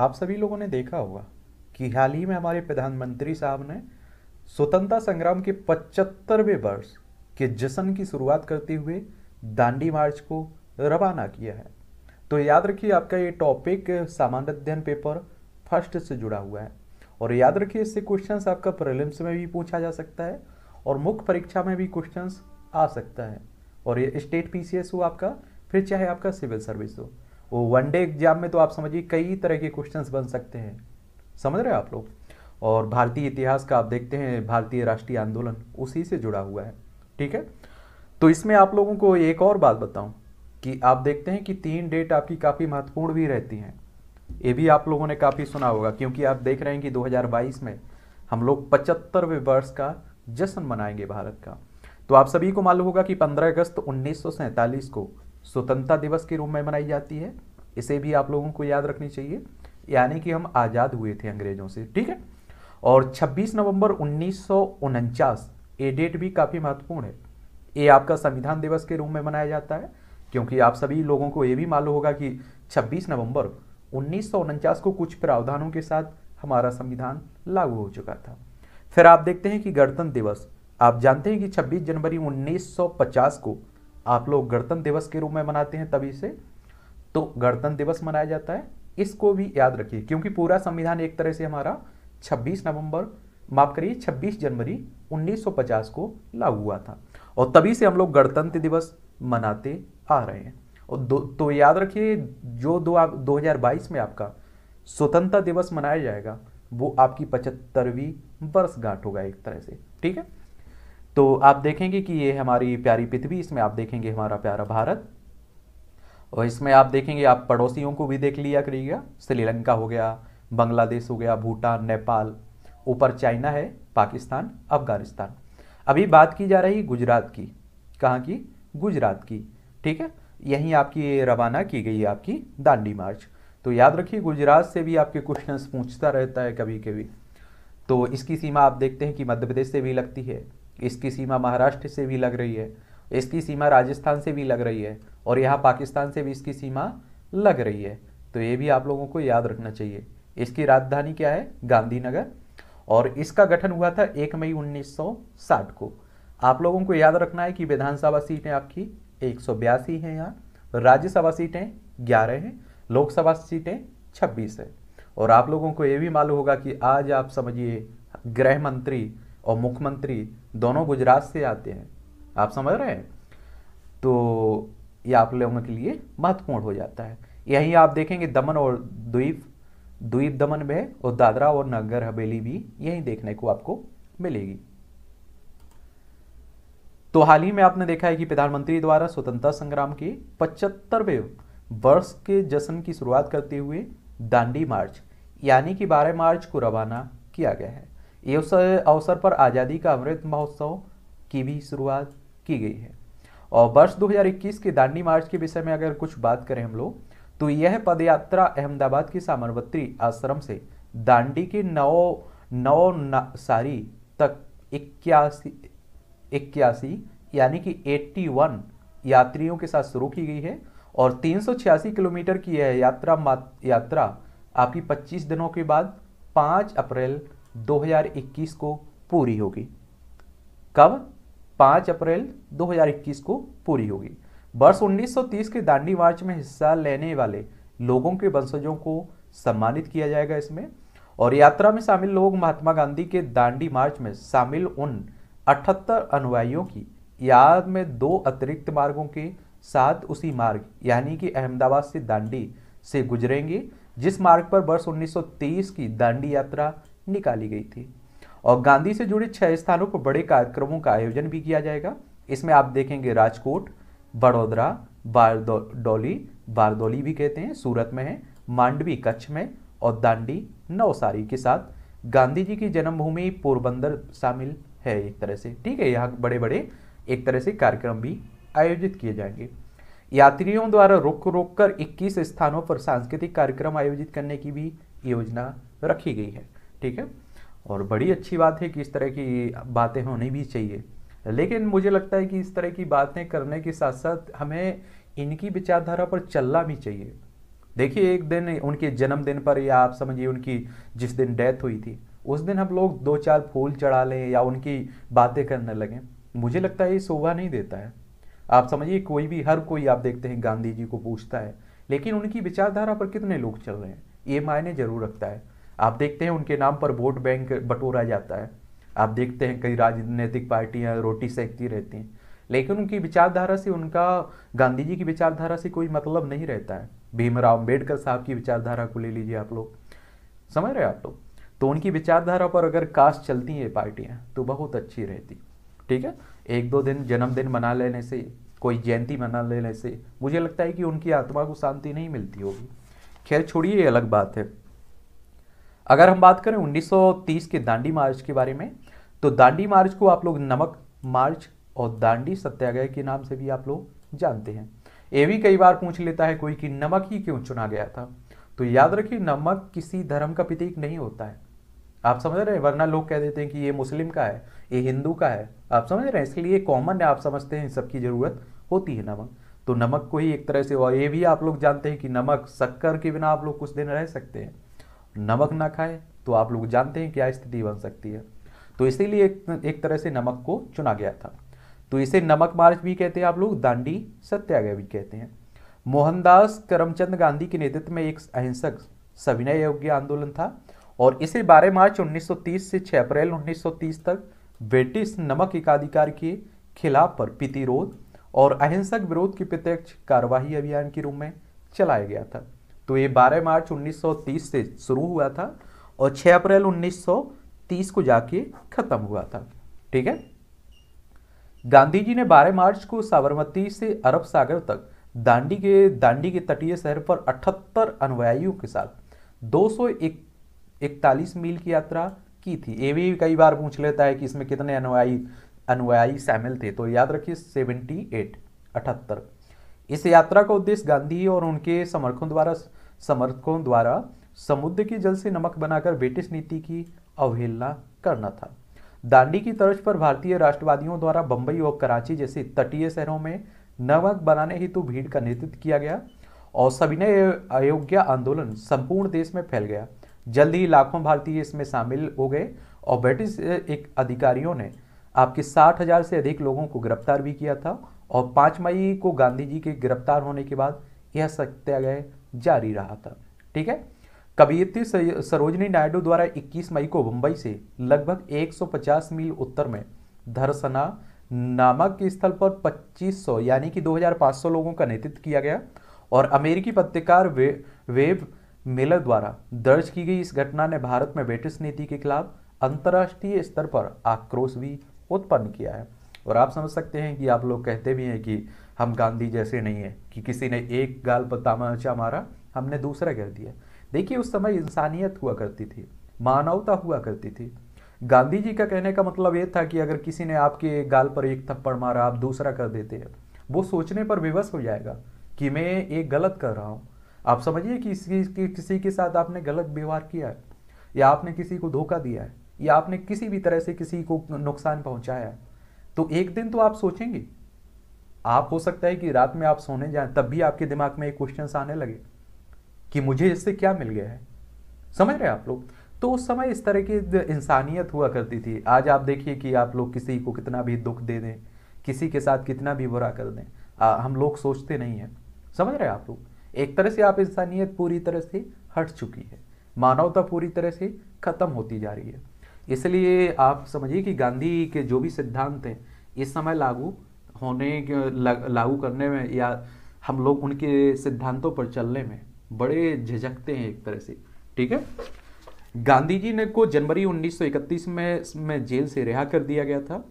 आप सभी लोगों ने देखा होगा कि हाल ही में हमारे प्रधानमंत्री साहब ने स्वतंत्रता संग्राम के पचहत्तरवें वर्ष के जश्न की शुरुआत करते हुए दांडी मार्च को रवाना किया है तो याद रखिए आपका ये टॉपिक सामान्य अध्ययन पेपर फर्स्ट से जुड़ा हुआ है और याद रखिए इससे क्वेश्चंस आपका प्रीलिम्स में भी पूछा जा सकता है और मुख्य परीक्षा में भी क्वेश्चंस आ सकता है और ये स्टेट पीसीएस हो आपका फिर चाहे आपका सिविल सर्विस हो वो वन डे एग्जाम में तो आप समझिए कई तरह के क्वेश्चन बन सकते हैं समझ रहे हो आप लोग और भारतीय इतिहास का आप देखते हैं भारतीय राष्ट्रीय आंदोलन उसी से जुड़ा हुआ है ठीक है तो इसमें आप लोगों को एक और बात बताऊं कि आप देखते हैं कि तीन डेट आपकी काफ़ी महत्वपूर्ण भी रहती हैं ये भी आप लोगों ने काफ़ी सुना होगा क्योंकि आप देख रहे हैं कि 2022 में हम लोग पचहत्तरवें वर्ष का जश्न मनाएंगे भारत का तो आप सभी को मालूम होगा कि 15 अगस्त उन्नीस को स्वतंत्रता दिवस के रूप में मनाई जाती है इसे भी आप लोगों को याद रखनी चाहिए यानी कि हम आज़ाद हुए थे अंग्रेजों से ठीक है और 26 नवंबर उन्नीस ये डेट भी काफ़ी महत्वपूर्ण है ये आपका संविधान दिवस के रूप में मनाया जाता है क्योंकि आप सभी लोगों को ये भी मालूम होगा कि 26 नवंबर उन्नीस को कुछ प्रावधानों के साथ हमारा संविधान लागू हो चुका था फिर आप देखते हैं कि गणतंत्र दिवस आप जानते हैं कि छब्बीस जनवरी उन्नीस को आप लोग गणतंत्र दिवस के रूप में मनाते हैं तभी से तो गणतंत्र दिवस मनाया जाता है इसको भी याद रखिए क्योंकि पूरा संविधान एक तरह से हमारा 26 नवंबर माफ करिए 26 जनवरी 1950 को लागू हुआ था और तभी से हम लोग गणतंत्र दिवस मनाते आ रहे हैं और दो तो याद रखिए जो दो आप दो में आपका स्वतंत्रता दिवस मनाया जाएगा वो आपकी पचहत्तरवीं वर्षगांठ होगा एक तरह से ठीक है तो आप देखेंगे कि ये हमारी प्यारी पृथ्वी इसमें आप देखेंगे हमारा प्यारा भारत और इसमें आप देखेंगे आप पड़ोसियों को भी देख लिया करिएगा श्रीलंका हो गया बांग्लादेश हो गया भूटान नेपाल ऊपर चाइना है पाकिस्तान अफगानिस्तान अभी बात की जा रही गुजरात की कहाँ की गुजरात की ठीक है यहीं आपकी रवाना की गई है आपकी दांडी मार्च तो याद रखिए गुजरात से भी आपके क्वेश्चन पूछता रहता है कभी कभी तो इसकी सीमा आप देखते हैं कि मध्य प्रदेश से भी लगती है इसकी सीमा महाराष्ट्र से भी लग रही है इसकी सीमा राजस्थान से भी लग रही है और यहाँ पाकिस्तान से भी इसकी सीमा लग रही है तो ये भी आप लोगों को याद रखना चाहिए इसकी राजधानी क्या है गांधीनगर और इसका गठन हुआ था एक मई 1960 को आप लोगों को याद रखना है कि विधानसभा सीटें आपकी एक सौ बयासी हैं यहाँ राज्यसभा सीटें ग्यारह हैं लोकसभा सीटें छब्बीस है और आप लोगों को ये भी मालूम होगा कि आज आप समझिए गृह मंत्री और मुख्यमंत्री दोनों गुजरात से आते हैं आप समझ रहे हैं तो ये आप लोगों के लिए महत्वपूर्ण हो जाता है यही आप देखेंगे दमन और द्वीप द्वीप दमन में है और दादरा और नगर हवेली भी यही देखने को आपको मिलेगी तो हाल ही में आपने देखा है कि प्रधानमंत्री द्वारा स्वतंत्रता संग्राम के पचहत्तरवे वर्ष के जश्न की शुरुआत करते हुए दांडी मार्च यानी कि 12 मार्च को रवाना किया गया है इस अवसर पर आज़ादी का अमृत महोत्सव की भी शुरुआत की गई है और वर्ष 2021 के दांडी मार्च के विषय में अगर कुछ बात करें हम लोग तो यह पदयात्रा अहमदाबाद के सामरवत्री आश्रम से दांडी के नौ नौ सारी तक इक्यासी इक्यासी यानी कि 81 यात्रियों के साथ शुरू की गई है और तीन किलोमीटर की यह यात्रा यात्रा आपकी 25 दिनों के बाद 5 अप्रैल 2021 को पूरी होगी कब 5 अप्रैल 2021 को पूरी होगी वर्ष 1930 के दांडी मार्च में हिस्सा लेने वाले लोगों के वंशजों को सम्मानित किया जाएगा इसमें और यात्रा में शामिल लोग महात्मा गांधी के दांडी मार्च में शामिल उन अठहत्तर अनुयायियों की याद में दो अतिरिक्त मार्गों के साथ उसी मार्ग यानी कि अहमदाबाद से दांडी से गुजरेंगे जिस मार्ग पर वर्ष 1930 की दांडी यात्रा निकाली गई थी और गांधी से जुड़े छह स्थानों पर बड़े कार्यक्रमों का आयोजन भी किया जाएगा इसमें आप देखेंगे राजकोट बड़ोदरा बारदौली बारदौली भी कहते हैं सूरत में है मांडवी कच्छ में और दांडी नवसारी के साथ गांधी जी की जन्मभूमि पोरबंदर शामिल है एक तरह से ठीक है यहाँ बड़े बड़े एक तरह से कार्यक्रम भी आयोजित किए जाएंगे यात्रियों द्वारा रुक रुक कर 21 स्थानों पर सांस्कृतिक कार्यक्रम आयोजित करने की भी योजना रखी गई है ठीक है और बड़ी अच्छी बात है कि इस तरह की बातें होनी भी चाहिए लेकिन मुझे लगता है कि इस तरह की बातें करने के साथ साथ हमें इनकी विचारधारा पर चलना भी चाहिए देखिए एक दिन उनके जन्मदिन पर या आप समझिए उनकी जिस दिन डेथ हुई थी उस दिन हम लोग दो चार फूल चढ़ा लें या उनकी बातें करने लगें मुझे लगता है ये शोभा नहीं देता है आप समझिए कोई भी हर कोई आप देखते हैं गांधी जी को पूछता है लेकिन उनकी विचारधारा पर कितने लोग चल रहे हैं ये मायने जरूर रखता है आप देखते हैं उनके नाम पर वोट बैंक बटोरा जाता है आप देखते हैं कई राजनीतिक पार्टियां रोटी सेकती रहती हैं लेकिन उनकी विचारधारा से उनका गांधी जी की विचारधारा से कोई मतलब नहीं रहता है भीमराव अम्बेडकर साहब की विचारधारा को ले लीजिए आप लोग समझ रहे आप लोग तो उनकी विचारधारा पर अगर कास्ट चलती हैं पार्टियाँ तो बहुत अच्छी रहती ठीक है एक दो दिन जन्मदिन मना लेने से कोई जयंती मना लेने से मुझे लगता है कि उनकी आत्मा को शांति नहीं मिलती होगी खैर छोड़िए अलग बात है अगर हम बात करें 1930 के दांडी मार्च के बारे में तो दांडी मार्च को आप लोग नमक मार्च और दांडी सत्याग्रह के नाम से भी आप लोग जानते हैं ये भी कई बार पूछ लेता है कोई कि नमक ही क्यों चुना गया था तो याद रखिए नमक किसी धर्म का प्रतीक नहीं होता है आप समझ रहे हैं वरना लोग कह देते हैं कि ये मुस्लिम का है ये हिंदू का है आप समझ रहे हैं इसलिए कॉमन है आप समझते हैं इन सबकी ज़रूरत होती है नमक तो नमक को ही एक तरह से और ये भी आप लोग जानते हैं कि नमक शक्कर के बिना आप लोग कुछ दिन रह सकते हैं नमक ना खाएं तो आप लोग जानते हैं क्या स्थिति बन सकती है तो इसीलिए एक, एक तरह से नमक को चुना गया था तो इसे नमक मार्च भी कहते हैं आप लोग दांडी सत्याग्रह भी कहते हैं मोहनदास करमचंद गांधी के नेतृत्व में एक अहिंसक सविनय योग्य आंदोलन था और इसे 12 मार्च 1930 से 6 अप्रैल 1930 तक ब्रिटिश नमक एकाधिकार के खिलाफ पर प्रतिरोध और अहिंसक विरोध की प्रत्यक्ष कार्यवाही अभियान के रूप में चलाया गया था तो ये 12 मार्च 1930 से शुरू हुआ था और 6 अप्रैल 1930 को जाके ख़त्म हुआ था ठीक है गांधी जी ने 12 मार्च को साबरमती से अरब सागर तक दांडी के दांडी के तटीय शहर पर 78 अनुयायियों के साथ दो इकतालीस मील की यात्रा की थी ये भी कई बार पूछ लेता है कि इसमें कितने अनुयायी अनुयायी शामिल थे तो याद रखिए सेवेंटी एट अठहत्तर इस यात्रा का उद्देश्य गांधी और उनके समर्थकों द्वारा समर्थकों द्वारा समुद्र के जल से नमक बनाकर ब्रिटिश नीति की अवहेलना करना था दांडी की तर्ज पर भारतीय राष्ट्रवादियों द्वारा बंबई और कराची जैसे तटीय शहरों में नमक बनाने हेतु भीड़ का नेतृत्व किया गया और सविनय अयोग्य आंदोलन संपूर्ण देश में फैल गया जल्द ही लाखों भारतीय इसमें शामिल हो गए और ब्रिटिश एक अधिकारियों ने आपके साठ हजार से अधिक लोगों को गिरफ्तार भी किया था और पाँच मई को गांधी जी के गिरफ्तार होने के बाद यह सत्याग्रह जारी रहा था ठीक है कवियत्री सरोजनी नायडू द्वारा 21 मई को मुंबई से लगभग 150 मील उत्तर में धरसना नामक स्थल पर 2500 यानी कि 2500 लोगों का नेतृत्व किया गया और अमेरिकी पत्रकार वे, वेब मेलर द्वारा दर्ज की गई इस घटना ने भारत में ब्रिटिश नीति के खिलाफ अंतर्राष्ट्रीय स्तर पर आक्रोश भी उत्पन्न किया है और आप समझ सकते हैं कि आप लोग कहते भी हैं कि हम गांधी जैसे नहीं है कि किसी ने एक गाल पर तमाचा मारा हमने दूसरा कर दिया देखिए उस समय इंसानियत हुआ करती थी मानवता हुआ करती थी गांधी जी का कहने का मतलब ये था कि अगर किसी ने आपके गाल पर एक थप्पड़ मारा आप दूसरा कर देते हैं वो सोचने पर विवश हो जाएगा कि मैं ये गलत कर रहा हूँ आप समझिए कि इसकी किसी के साथ आपने गलत व्यवहार किया है या आपने किसी को धोखा दिया है या आपने किसी भी तरह से किसी को नुकसान पहुँचाया है तो एक दिन तो आप सोचेंगे आप हो सकता है कि रात में आप सोने जाएं तब भी आपके दिमाग में एक क्वेश्चन आने लगे कि मुझे इससे क्या मिल गया है समझ रहे हैं आप लोग तो उस समय इस तरह की इंसानियत हुआ करती थी आज आप देखिए कि आप लोग किसी को कितना भी दुख दे दें किसी के साथ कितना भी बुरा कर दें आ, हम लोग सोचते नहीं हैं समझ रहे हैं आप लोग एक तरह से आप इंसानियत पूरी तरह से हट चुकी है मानवता पूरी तरह से ख़त्म होती जा रही है इसलिए आप समझिए कि गांधी के जो भी सिद्धांत हैं इस समय लागू होने लागू करने में या हम लोग उनके सिद्धांतों पर चलने में बड़े झिझकते हैं एक तरह से ठीक है गांधी जी ने को जनवरी 1931 में में जेल से रिहा कर दिया गया था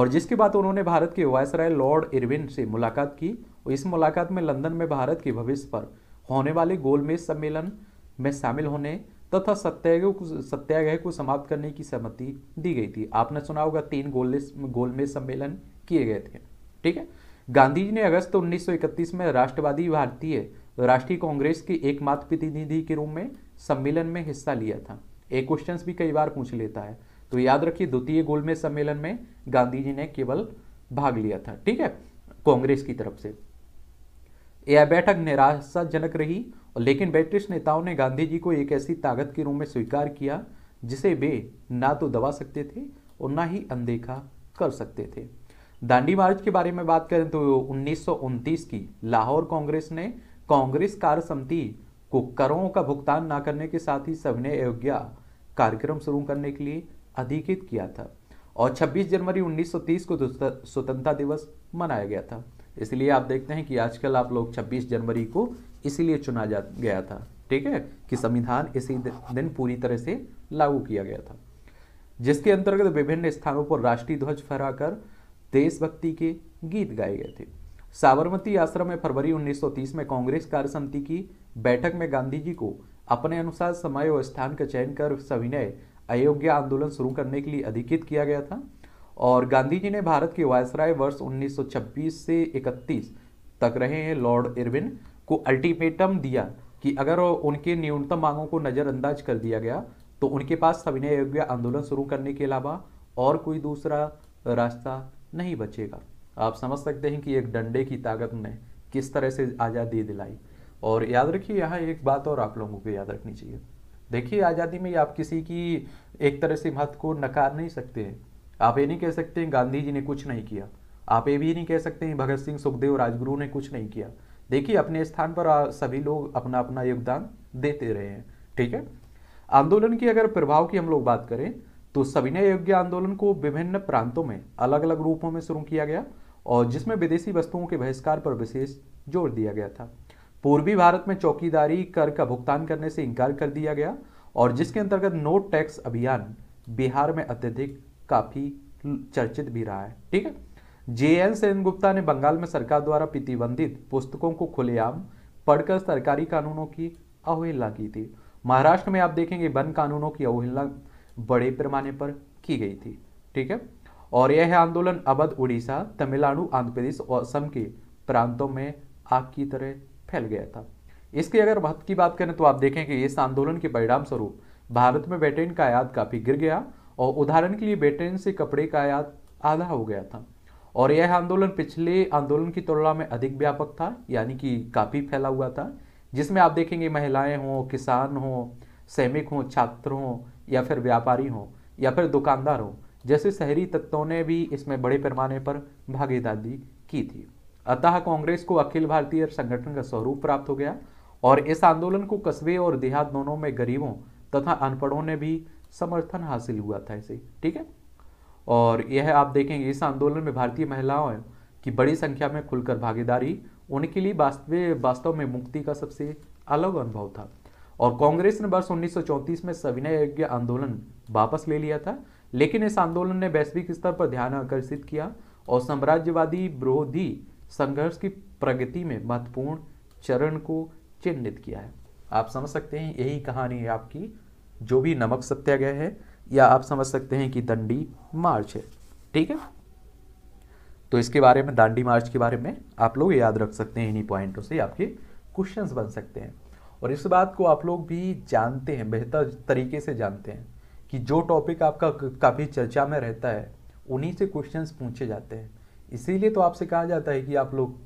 और जिसके बाद उन्होंने भारत के वायसराय लॉर्ड इरविन से मुलाकात की और इस मुलाकात में लंदन में भारत के भविष्य पर होने वाले गोलमेज सम्मेलन में शामिल होने तथा सत्याग्रह को सत्याग्रह को समाप्त करने की सहमति दी गई थी आपने सुना होगा तीन गोलमेज गोलमेज सम्मेलन किए गए थे ठीक है गांधी जी ने अगस्त 1931 में राष्ट्रवादी भारतीय राष्ट्रीय कांग्रेस के एकमात्र प्रतिनिधि के रूप में सम्मेलन में हिस्सा लिया था एक क्वेश्चन भी कई बार पूछ लेता है तो याद रखिए द्वितीय गोलमेज सम्मेलन में गांधी जी ने केवल भाग लिया था ठीक है कांग्रेस की तरफ से यह बैठक निराशाजनक रही लेकिन ब्रिटिश नेताओं ने गांधी जी को एक ऐसी ताकत के रूप में स्वीकार किया जिसे वे ना तो दबा सकते थे और ना ही अनदेखा कर सकते थे दांडी मार्च के बारे में बात करें तो उन्नीस की लाहौर कांग्रेस ने कांग्रेस कार्य समिति को करों का भुगतान ना करने के साथ ही सविनय अयोग्या कार्यक्रम शुरू करने के लिए अधिकृत किया था और 26 जनवरी 1930 को स्वतंत्रता दिवस मनाया गया था इसलिए आप देखते हैं कि आजकल आप लोग 26 जनवरी को इसीलिए चुना जा गया था ठीक है कि संविधान इसी दिन पूरी तरह से लागू किया गया था जिसके अंतर्गत विभिन्न स्थानों पर राष्ट्रीय ध्वज फहराकर देशभक्ति के गीत गाए गए थे साबरमती आश्रम में फरवरी 1930 में कांग्रेस कार्य समिति की बैठक में गांधी जी को अपने अनुसार समय और स्थान का चयन कर सविनय अयोग्य आंदोलन शुरू करने के लिए अधिकृत किया गया था और गांधी जी ने भारत के वायसराय वर्ष 1926 से 31 तक रहे हैं लॉर्ड इरविन को अल्टीमेटम दिया कि अगर उनके न्यूनतम मांगों को नज़रअंदाज कर दिया गया तो उनके पास सविनय अयोग्य आंदोलन शुरू करने के अलावा और कोई दूसरा रास्ता नहीं बचेगा आप समझ सकते हैं कि एक डंडे की ताकत ने किस तरह से आज़ादी दिलाई और याद रखिए यहाँ एक बात और आप लोगों को याद रखनी चाहिए देखिए आज़ादी में आप किसी की एक तरह से महत्व को नकार नहीं सकते हैं आप ये नहीं कह सकते गांधी जी ने कुछ नहीं किया आप ये भी नहीं कह सकते भगत सिंह सुखदेव राजगुरु ने कुछ नहीं किया देखिए अपने स्थान पर सभी लोग अपना अपना योगदान देते रहे हैं ठीक है आंदोलन की अगर प्रभाव की हम लोग बात करें तो सविनय योग्य आंदोलन को विभिन्न प्रांतों में अलग अलग रूपों में शुरू किया गया और जिसमें विदेशी वस्तुओं के बहिष्कार पर विशेष जोर दिया गया था पूर्वी भारत में चौकीदारी कर का भुगतान करने से इनकार कर दिया गया और जिसके अंतर्गत नो टैक्स अभियान बिहार में अत्यधिक काफी चर्चित भी रहा है ठीक है जे एन सेन गुप्ता ने बंगाल में सरकार द्वारा प्रतिबंधित पुस्तकों को खुलेआम पढ़कर सरकारी कानूनों की अवहेलना की थी महाराष्ट्र में आप देखेंगे वन कानूनों की अवहेलना बड़े पैमाने पर की गई थी ठीक है और यह आंदोलन अवध उड़ीसा तमिलनाडु आंध्र प्रदेश और असम के प्रांतों में आग की तरह फैल गया था इसके अगर महत्व की बात करें तो आप देखें कि इस आंदोलन के परिणाम स्वरूप भारत में ब्रिटेन का आयात काफी गिर गया और उदाहरण के लिए ब्रिटेन से कपड़े का आयात आधा हो गया था और यह आंदोलन पिछले आंदोलन की तुलना में अधिक व्यापक था यानी कि काफी फैला हुआ था जिसमें आप देखेंगे महिलाएं हों किसान हों सैनिक हों छात्र हों या फिर व्यापारी हो या फिर दुकानदार हो जैसे शहरी तत्वों ने भी इसमें बड़े पैमाने पर भागीदारी की थी अतः कांग्रेस को अखिल भारतीय संगठन का स्वरूप प्राप्त हो गया और इस आंदोलन को कस्बे और देहात दोनों में गरीबों तथा अनपढ़ों ने भी समर्थन हासिल हुआ था इसे ठीक है और यह आप देखेंगे इस आंदोलन में भारतीय महिलाओं की बड़ी संख्या में खुलकर भागीदारी उनके लिए वास्तव में मुक्ति का सबसे अलग अनुभव था और कांग्रेस ने वर्ष उन्नीस में सविनय यज्ञ आंदोलन वापस ले लिया था लेकिन इस आंदोलन ने वैश्विक स्तर पर ध्यान आकर्षित किया और साम्राज्यवादी विरोधी संघर्ष की प्रगति में महत्वपूर्ण चरण को चिन्हित किया है आप समझ सकते हैं यही कहानी है आपकी जो भी नमक सत्याग्रह है या आप समझ सकते हैं कि दंडी मार्च है ठीक है तो इसके बारे में दांडी मार्च के बारे में आप लोग याद रख सकते हैं इन्हीं पॉइंटों से आपके क्वेश्चंस बन सकते हैं और इस बात को आप लोग भी जानते हैं बेहतर तरीके से जानते हैं कि जो टॉपिक आपका काफ़ी चर्चा में रहता है उन्हीं से क्वेश्चन पूछे जाते हैं इसीलिए तो आपसे कहा जाता है कि आप लोग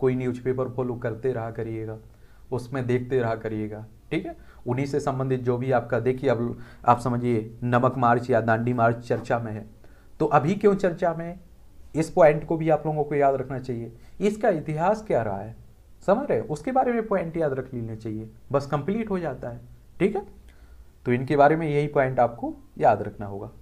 कोई न्यूज़पेपर फॉलो करते रहा करिएगा उसमें देखते रहा करिएगा ठीक है उन्हीं से संबंधित जो भी आपका देखिए अब आप समझिए नमक मार्च या दांडी मार्च चर्चा में है तो अभी क्यों चर्चा में इस पॉइंट को भी आप लोगों को याद रखना चाहिए इसका इतिहास क्या रहा है समझ रहे हो उसके बारे में पॉइंट याद रख लेने चाहिए बस कंप्लीट हो जाता है ठीक है तो इनके बारे में यही पॉइंट आपको याद रखना होगा